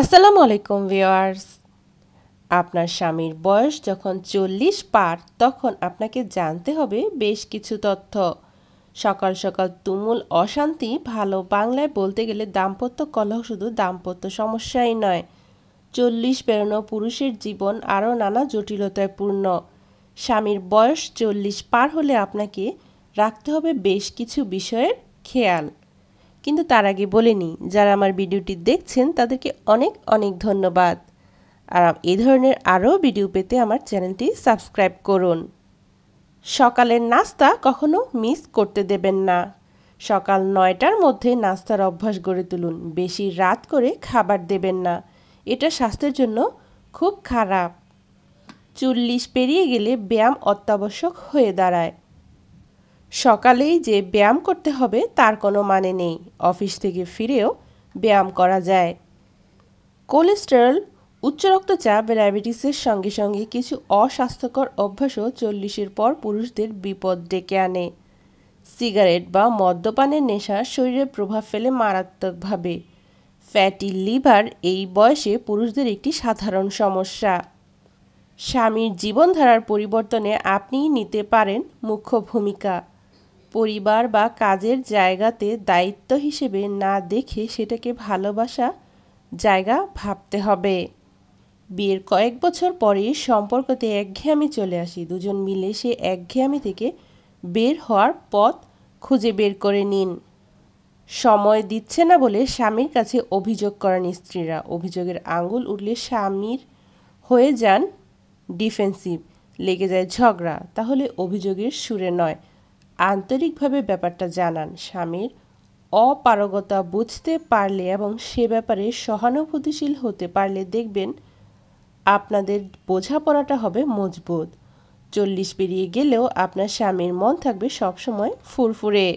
আসসালামু আলাইকুম ভিওয়ার্স আপনার স্বামীর বয়স যখন চল্লিশ পার তখন আপনাকে জানতে হবে বেশ কিছু তথ্য সকাল সকাল তুমুল অশান্তি ভালো বাংলায় বলতে গেলে দাম্পত্য কলহ শুধু দাম্পত্য সমস্যাই নয় চল্লিশ পেরোনো পুরুষের জীবন আরও নানা জটিলতায় পূর্ণ স্বামীর বয়স চল্লিশ পার হলে আপনাকে রাখতে হবে বেশ কিছু বিষয়ের খেয়াল কিন্তু তার আগে বলে নিই যারা আমার ভিডিওটি দেখছেন তাদেরকে অনেক অনেক ধন্যবাদ আর এ ধরনের আরও ভিডিও পেতে আমার চ্যানেলটি সাবস্ক্রাইব করুন সকালের নাস্তা কখনো মিস করতে দেবেন না সকাল নয়টার মধ্যে নাস্তার অভ্যাস গড়ে তুলুন বেশি রাত করে খাবার দেবেন না এটা স্বাস্থ্যের জন্য খুব খারাপ চল্লিশ পেরিয়ে গেলে ব্যায়াম অত্যাবশ্যক হয়ে দাঁড়ায় সকালেই যে ব্যায়াম করতে হবে তার কোনো মানে নেই অফিস থেকে ফিরেও ব্যায়াম করা যায় কোলেস্টেরল উচ্চ রক্তচাপ ডায়াবেটিসের সঙ্গে সঙ্গে কিছু অস্বাস্থ্যকর অভ্যাসও চল্লিশের পর পুরুষদের বিপদ ডেকে আনে সিগারেট বা মদ্যপানের নেশা শরীরে প্রভাব ফেলে মারাত্মকভাবে ফ্যাটি লিভার এই বয়সে পুরুষদের একটি সাধারণ সমস্যা স্বামীর জীবনধারার পরিবর্তনে আপনিই নিতে পারেন মুখ্য ভূমিকা পরিবার বা কাজের জায়গাতে দায়িত্ব হিসেবে না দেখে সেটাকে ভালোবাসা জায়গা ভাবতে হবে বিয়ের কয়েক বছর পরে সম্পর্কতে একঘেয়ামি চলে আসি দুজন মিলে সে একঘেয়ামি থেকে বের হওয়ার পথ খুঁজে বের করে নিন সময় দিচ্ছে না বলে স্বামীর কাছে অভিযোগ করেন স্ত্রীরা অভিযোগের আঙুল উঠলে স্বামীর হয়ে যান ডিফেন্সিভ লেগে যায় ঝগড়া তাহলে অভিযোগের সুরে নয় আন্তরিকভাবে ব্যাপারটা জানান স্বামীর অপারগতা বুঝতে পারলে এবং সে ব্যাপারে সহানুভূতিশীল হতে পারলে দেখবেন আপনাদের বোঝাপড়াটা হবে মজবুত চল্লিশ পেরিয়ে গেলেও আপনার স্বামীর মন থাকবে সবসময় ফুরফুরে